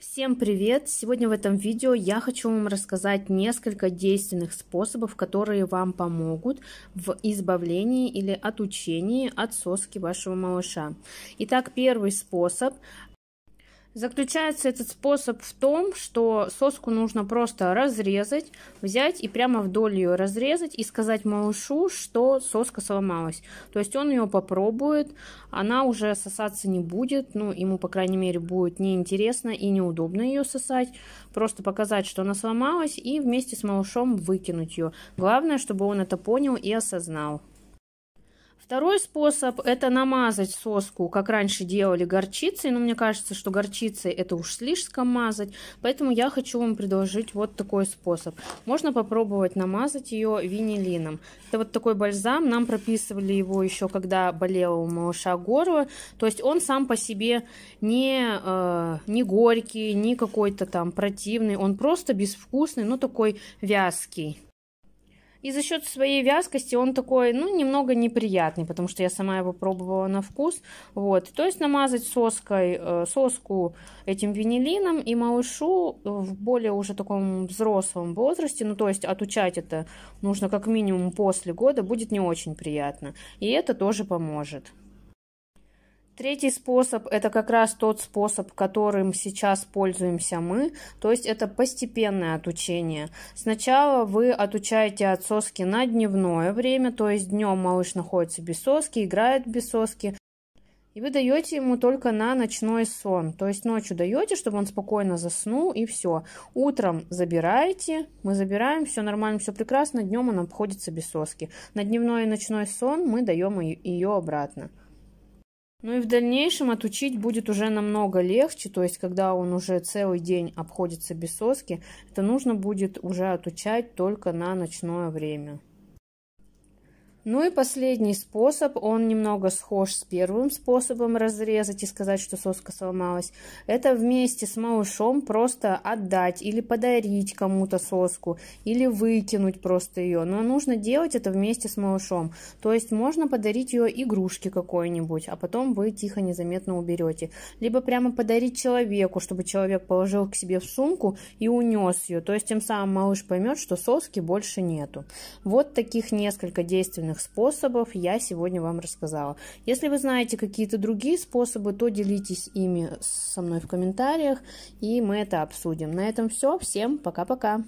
Всем привет! Сегодня в этом видео я хочу вам рассказать несколько действенных способов, которые вам помогут в избавлении или отучении от соски вашего малыша. Итак, первый способ Заключается этот способ в том, что соску нужно просто разрезать, взять и прямо вдоль ее разрезать и сказать малышу, что соска сломалась. То есть он ее попробует, она уже сосаться не будет, ну ему, по крайней мере, будет неинтересно и неудобно ее сосать. Просто показать, что она сломалась и вместе с малышом выкинуть ее. Главное, чтобы он это понял и осознал. Второй способ – это намазать соску, как раньше делали горчицей, но мне кажется, что горчицей это уж слишком мазать, поэтому я хочу вам предложить вот такой способ. Можно попробовать намазать ее винилином. Это вот такой бальзам, нам прописывали его еще когда болела у малыша горло, то есть он сам по себе не, э, не горький, не какой-то там противный, он просто безвкусный, но такой вязкий. И за счет своей вязкости он такой, ну, немного неприятный, потому что я сама его пробовала на вкус. Вот, то есть намазать соской, э, соску этим винилином и малышу в более уже таком взрослом возрасте, ну, то есть отучать это нужно как минимум после года, будет не очень приятно. И это тоже поможет. Третий способ – это как раз тот способ, которым сейчас пользуемся мы, то есть это постепенное отучение. Сначала вы отучаете от соски на дневное время, то есть днем малыш находится без соски, играет без соски, и вы даете ему только на ночной сон. То есть ночью даете, чтобы он спокойно заснул, и все. Утром забираете, мы забираем, все нормально, все прекрасно, днем он обходится без соски. На дневной и ночной сон мы даем ее обратно. Ну и в дальнейшем отучить будет уже намного легче, то есть когда он уже целый день обходится без соски, это нужно будет уже отучать только на ночное время. Ну и последний способ, он немного схож с первым способом разрезать и сказать, что соска сломалась. Это вместе с малышом просто отдать или подарить кому-то соску, или выкинуть просто ее. Но нужно делать это вместе с малышом. То есть можно подарить ее игрушке какой-нибудь, а потом вы тихо, незаметно уберете. Либо прямо подарить человеку, чтобы человек положил к себе в сумку и унес ее. То есть тем самым малыш поймет, что соски больше нету. Вот таких несколько действенных этих способов я сегодня вам рассказала. Если вы знаете какие-то другие способы, то делитесь ими со мной в комментариях, и мы это обсудим. На этом все. Всем пока-пока.